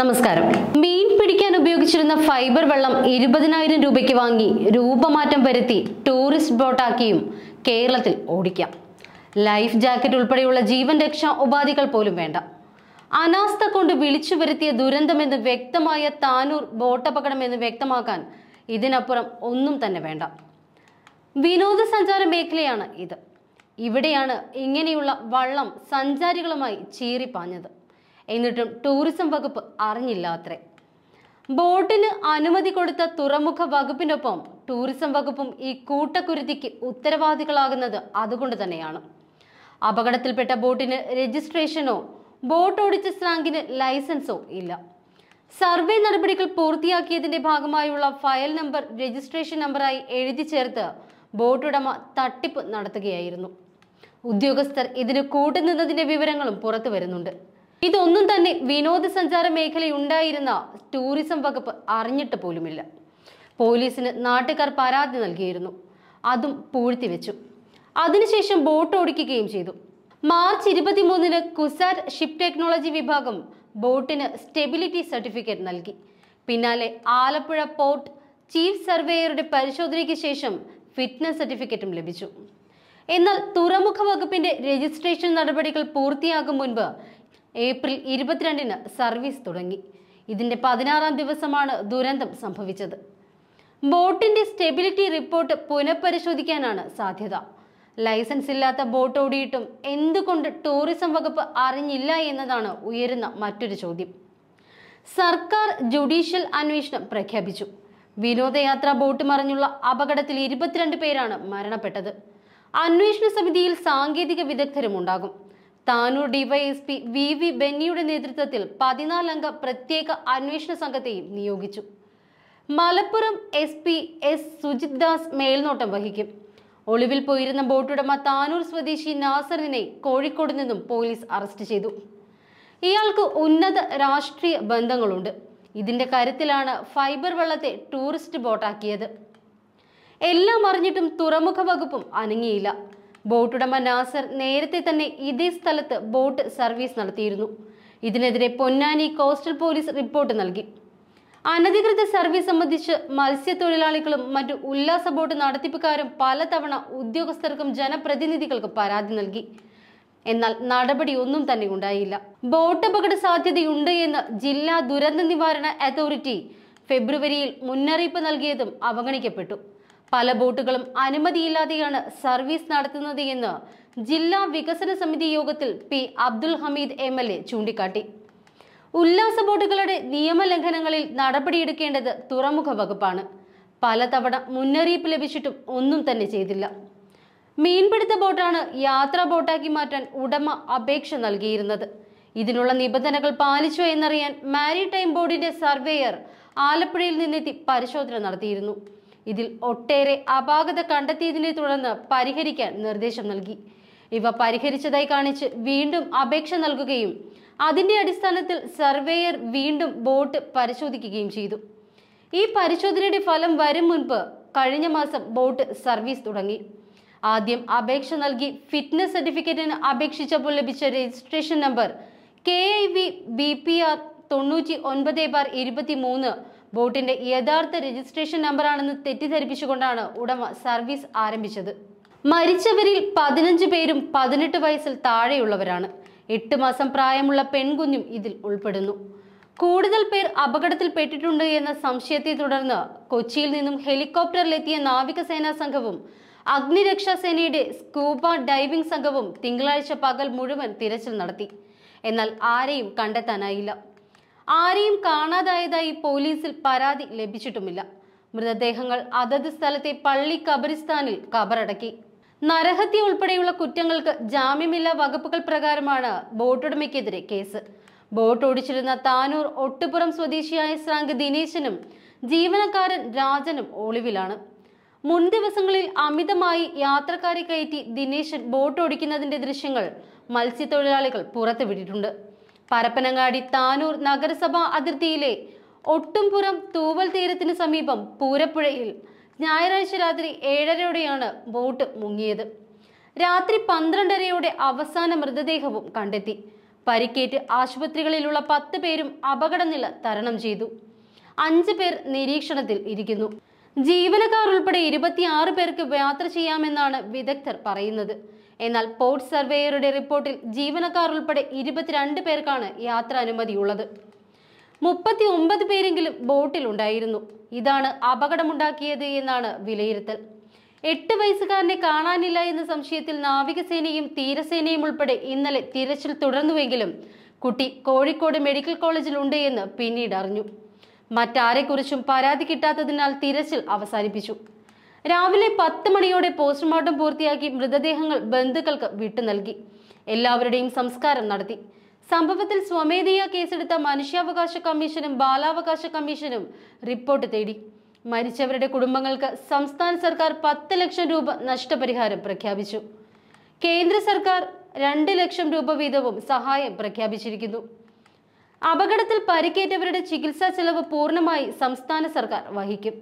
നമസ്കാരം മീൻ പിടിക്കാൻ ഉപയോഗിച്ചിരുന്ന ഫൈബർ വെള്ളം ഇരുപതിനായിരം രൂപയ്ക്ക് വാങ്ങി രൂപമാറ്റം വരുത്തി ടൂറിസ്റ്റ് ബോട്ടാക്കിയും കേരളത്തിൽ ഓടിക്കാം ലൈഫ് ജാക്കറ്റ് ഉൾപ്പെടെയുള്ള ജീവൻ രക്ഷാ ഉപാധികൾ പോലും വേണ്ട അനാസ്ഥ കൊണ്ട് വിളിച്ചു വരുത്തിയ ദുരന്തമെന്ന് വ്യക്തമായ താനൂർ എന്ന് വ്യക്തമാക്കാൻ ഇതിനപ്പുറം ഒന്നും തന്നെ വേണ്ട വിനോദസഞ്ചാര മേഖലയാണ് ഇത് ഇവിടെയാണ് ഇങ്ങനെയുള്ള വള്ളം സഞ്ചാരികളുമായി ചീറിപ്പാഞ്ഞത് എന്നിട്ടും ടൂറിസം വകുപ്പ് അറിഞ്ഞില്ല അത്രേ ബോട്ടിന് അനുമതി കൊടുത്ത തുറമുഖ വകുപ്പിനൊപ്പം ടൂറിസം വകുപ്പും ഈ കൂട്ടക്കുരുതിക്ക് ഉത്തരവാദികളാകുന്നത് അതുകൊണ്ട് തന്നെയാണ് അപകടത്തിൽപ്പെട്ട ബോട്ടിന് രജിസ്ട്രേഷനോ ബോട്ട് ഓടിച്ച സ്ലാങ്കിന് ലൈസൻസോ ഇല്ല സർവേ നടപടികൾ പൂർത്തിയാക്കിയതിന്റെ ഭാഗമായുള്ള ഫയൽ നമ്പർ രജിസ്ട്രേഷൻ നമ്പറായി എഴുതി ചേർത്ത് ബോട്ടുടമ തട്ടിപ്പ് നടത്തുകയായിരുന്നു ഉദ്യോഗസ്ഥർ ഇതിന് കൂട്ടുനിന്നതിന്റെ വിവരങ്ങളും പുറത്തു വരുന്നുണ്ട് ഇതൊന്നും തന്നെ വിനോദസഞ്ചാര മേഖലയുണ്ടായിരുന്ന ടൂറിസം വകുപ്പ് അറിഞ്ഞിട്ട് പോലുമില്ല പോലീസിന് നാട്ടുകാർ പരാതി നൽകിയിരുന്നു അതും പൂഴ്ത്തിവെച്ചു അതിനുശേഷം ബോട്ട് ഓടിക്കുകയും ചെയ്തു മാർച്ച് ഇരുപത്തിമൂന്നിന് കുസാറ്റ് ഷിപ്പ് ടെക്നോളജി വിഭാഗം ബോട്ടിന് സ്റ്റെബിലിറ്റി സർട്ടിഫിക്കറ്റ് നൽകി പിന്നാലെ ആലപ്പുഴ പോർട്ട് ചീഫ് സർവേയറുടെ പരിശോധനയ്ക്ക് ശേഷം ഫിറ്റ്നസ് സർട്ടിഫിക്കറ്റും ലഭിച്ചു എന്നാൽ തുറമുഖ വകുപ്പിന്റെ രജിസ്ട്രേഷൻ നടപടികൾ പൂർത്തിയാകും മുൻപ് ഏപ്രിൽ ഇരുപത്തിരണ്ടിന് സർവീസ് തുടങ്ങി ഇതിന്റെ പതിനാറാം ദിവസമാണ് ദുരന്തം സംഭവിച്ചത് ബോട്ടിന്റെ സ്റ്റെബിലിറ്റി റിപ്പോർട്ട് പുനഃപരിശോധിക്കാനാണ് സാധ്യത ലൈസൻസ് ഇല്ലാത്ത ബോട്ട് ഓടിയിട്ടും എന്തുകൊണ്ട് ടൂറിസം വകുപ്പ് അറിഞ്ഞില്ല എന്നതാണ് ഉയരുന്ന മറ്റൊരു ചോദ്യം സർക്കാർ ജുഡീഷ്യൽ അന്വേഷണം പ്രഖ്യാപിച്ചു വിനോദയാത്രാ ബോട്ട് മറിഞ്ഞുള്ള അപകടത്തിൽ ഇരുപത്തിരണ്ട് പേരാണ് മരണപ്പെട്ടത് അന്വേഷണ സമിതിയിൽ സാങ്കേതിക വിദഗ്ധരും ഉണ്ടാകും താനൂർ ഡിവൈഎസ്പി വി വി ബെന്നിയുടെ നേതൃത്വത്തിൽ പതിനാലംഗ പ്രത്യേക അന്വേഷണ സംഘത്തെയും നിയോഗിച്ചു Malappuram S P S Sujith Das മേൽനോട്ടം വഹിക്കും ഒളിവിൽ പോയിരുന്ന ബോട്ടുടമ താനൂർ സ്വദേശി നാസറിനെ കോഴിക്കോട് നിന്നും പോലീസ് അറസ്റ്റ് ചെയ്തു ഇയാൾക്ക് ഉന്നത രാഷ്ട്രീയ ബന്ധങ്ങളുണ്ട് ഇതിന്റെ കാര്യത്തിലാണ് ഫൈബർ വള്ളത്തെ ടൂറിസ്റ്റ് ബോട്ടാക്കിയത് എല്ലാം അറിഞ്ഞിട്ടും തുറമുഖ വകുപ്പും അനങ്ങിയില്ല ബോട്ടുടമ നാസർ നേരത്തെ തന്നെ ഇതേ സ്ഥലത്ത് ബോട്ട് സർവീസ് നടത്തിയിരുന്നു ഇതിനെതിരെ പൊന്നാനി കോസ്റ്റൽ പോലീസ് റിപ്പോർട്ട് നൽകി അനധികൃത സർവീസ് സംബന്ധിച്ച് മത്സ്യത്തൊഴിലാളികളും മറ്റു ഉല്ലാസ ബോട്ട് നടത്തിപ്പുകാരും പലതവണ ഉദ്യോഗസ്ഥർക്കും ജനപ്രതിനിധികൾക്കും പരാതി നൽകി എന്നാൽ നടപടി ഒന്നും തന്നെ ഉണ്ടായില്ല ബോട്ട് അപകട സാധ്യതയുണ്ട് എന്ന് ജില്ലാ ദുരന്ത നിവാരണ അതോറിറ്റി ഫെബ്രുവരിയിൽ മുന്നറിയിപ്പ് നൽകിയതും അവഗണിക്കപ്പെട്ടു പല ബോട്ടുകളും അനുമതിയില്ലാതെയാണ് സർവീസ് നടത്തുന്നത് എന്ന് ജില്ലാ വികസന സമിതി യോഗത്തിൽ P Abdul Hameed M L A ചൂണ്ടിക്കാട്ടി ഉല്ലാസ ബോട്ടുകളുടെ നിയമലംഘനങ്ങളിൽ നടപടിയെടുക്കേണ്ടത് തുറമുഖ വകുപ്പാണ് പലതവണ മുന്നറിയിപ്പ് ലഭിച്ചിട്ടും ഒന്നും തന്നെ ചെയ്തില്ല മീൻപിടുത്ത ബോട്ടാണ് യാത്രാ ബോട്ടാക്കി മാറ്റാൻ ഉടമ അപേക്ഷ നൽകിയിരുന്നത് ഇതിനുള്ള നിബന്ധനകൾ പാലിച്ചോ എന്നറിയാൻ ടൈം ബോർഡിന്റെ സർവേയർ ആലപ്പുഴയിൽ നിന്നെത്തി പരിശോധന നടത്തിയിരുന്നു ഇതിൽ ഒട്ടേറെ അപാകത കണ്ടെത്തിയതിനെ തുടർന്ന് പരിഹരിക്കാൻ നിർദ്ദേശം നൽകി ഇവ പരിഹരിച്ചതായി കാണിച്ച് വീണ്ടും അപേക്ഷ നൽകുകയും അതിന്റെ അടിസ്ഥാനത്തിൽ സർവേയർ വീണ്ടും ബോട്ട് പരിശോധിക്കുകയും ചെയ്തു ഈ പരിശോധനയുടെ ഫലം വരും മുൻപ് കഴിഞ്ഞ മാസം ബോട്ട് സർവീസ് തുടങ്ങി ആദ്യം അപേക്ഷ നൽകി ഫിറ്റ്നസ് സർട്ടിഫിക്കറ്റിന് അപേക്ഷിച്ചപ്പോൾ ലഭിച്ച registration number K I V B P R തൊണ്ണൂറ്റി ഒൻപത് ബാർ ഇരുപത്തി മൂന്ന് ബോട്ടിന്റെ യഥാർത്ഥ രജിസ്ട്രേഷൻ നമ്പറാണെന്ന് തെറ്റിദ്ധരിപ്പിച്ചുകൊണ്ടാണ് ഉടമ സർവീസ് ആരംഭിച്ചത് മരിച്ചവരിൽ പതിനഞ്ച് പേരും പതിനെട്ട് വയസ്സിൽ താഴെയുള്ളവരാണ് എട്ട് മാസം പ്രായമുള്ള പെൺകുഞ്ഞും ഇതിൽ ഉൾപ്പെടുന്നു കൂടുതൽ പേർ അപകടത്തിൽപ്പെട്ടിട്ടുണ്ട് എന്ന സംശയത്തെ തുടർന്ന് കൊച്ചിയിൽ നിന്നും ഹെലികോപ്റ്ററിലെത്തിയ നാവികസേനാ സംഘവും അഗ്നിരക്ഷാസേനയുടെ സ്കൂബ ഡൈവിംഗ് സംഘവും തിങ്കളാഴ്ച പകൽ മുഴുവൻ തിരച്ചിൽ നടത്തി എന്നാൽ ആരെയും കണ്ടെത്താനായില്ല ആരെയും കാണാതായതായി പോലീസിൽ പരാതി ലഭിച്ചിട്ടുമില്ല മൃതദേഹങ്ങൾ അതത് സ്ഥലത്തെ പള്ളി കബറിസ്ഥാനിൽ കബറടക്കി നരഹത്യ ഉൾപ്പെടെയുള്ള കുറ്റങ്ങൾക്ക് ജാമ്യമില്ലാ വകുപ്പുകൾ പ്രകാരമാണ് ബോട്ടുടമയ്ക്കെതിരെ കേസ് ബോട്ട് ഓടിച്ചിരുന്ന താനൂർ ഒട്ടുപുറം സ്വദേശിയായ ശ്രാങ്ക് ദിനേശനും ജീവനക്കാരൻ രാജനും ഒളിവിലാണ് മുൻ ദിവസങ്ങളിൽ അമിതമായി യാത്രക്കാരെ കയറ്റി ദിനേശൻ ബോട്ട് ഓടിക്കുന്നതിന്റെ ദൃശ്യങ്ങൾ മത്സ്യത്തൊഴിലാളികൾ പുറത്തുവിട്ടിട്ടുണ്ട് പരപ്പനങ്ങാടി താനൂർ നഗരസഭാ അതിർത്തിയിലെ ഒട്ടുംപുറം തൂവൽ തീരത്തിന് സമീപം പൂരപ്പുഴയിൽ ഞായറാഴ്ച രാത്രി ഏഴരയോടെയാണ് ബോട്ട് മുങ്ങിയത് രാത്രി പന്ത്രണ്ടരയോടെ അവസാന മൃതദേഹവും കണ്ടെത്തി പരിക്കേറ്റ് ആശുപത്രികളിലുള്ള പത്ത് പേരും അപകടനില തരണം ചെയ്തു അഞ്ച് പേർ നിരീക്ഷണത്തിൽ ഇരിക്കുന്നു ജീവനക്കാർ ഉൾപ്പെടെ ഇരുപത്തിയാറ് പേർക്ക് യാത്ര ചെയ്യാമെന്നാണ് വിദഗ്ധർ പറയുന്നത് എന്നാൽ പോർട്ട് സർവേയറുടെ റിപ്പോർട്ടിൽ ജീവനക്കാർ ഉൾപ്പെടെ ഇരുപത്തിരണ്ട് പേർക്കാണ് യാത്ര അനുമതിയുള്ളത് മുപ്പത്തി ഒമ്പത് പേരെങ്കിലും ഉണ്ടായിരുന്നു ഇതാണ് അപകടമുണ്ടാക്കിയത് എന്നാണ് വിലയിരുത്തൽ എട്ട് വയസ്സുകാരനെ കാണാനില്ല എന്ന സംശയത്തിൽ നാവികസേനയും തീരസേനയും ഉൾപ്പെടെ ഇന്നലെ തിരച്ചിൽ തുടർന്നുവെങ്കിലും കുട്ടി കോഴിക്കോട് മെഡിക്കൽ കോളേജിൽ ഉണ്ട് എന്ന് പിന്നീട് അറിഞ്ഞു മറ്റാരെക്കുറിച്ചും പരാതി കിട്ടാത്തതിനാൽ തിരച്ചിൽ അവസാനിപ്പിച്ചു രാവിലെ പത്ത് മണിയോടെ പോസ്റ്റ്മോർട്ടം പൂർത്തിയാക്കി മൃതദേഹങ്ങൾ ബന്ധുക്കൾക്ക് വിട്ടു നൽകി എല്ലാവരുടെയും സംസ്കാരം നടത്തി സംഭവത്തിൽ സ്വമേധയാ കേസെടുത്ത മനുഷ്യാവകാശ കമ്മീഷനും ബാലാവകാശ കമ്മീഷനും റിപ്പോർട്ട് തേടി മരിച്ചവരുടെ കുടുംബങ്ങൾക്ക് സംസ്ഥാന സർക്കാർ പത്ത് ലക്ഷം രൂപ നഷ്ടപരിഹാരം പ്രഖ്യാപിച്ചു കേന്ദ്ര സർക്കാർ രണ്ട് ലക്ഷം രൂപ വീതവും സഹായം പ്രഖ്യാപിച്ചിരിക്കുന്നു അപകടത്തിൽ പരിക്കേറ്റവരുടെ ചികിത്സാ ചെലവ് പൂർണ്ണമായി സംസ്ഥാന സർക്കാർ വഹിക്കും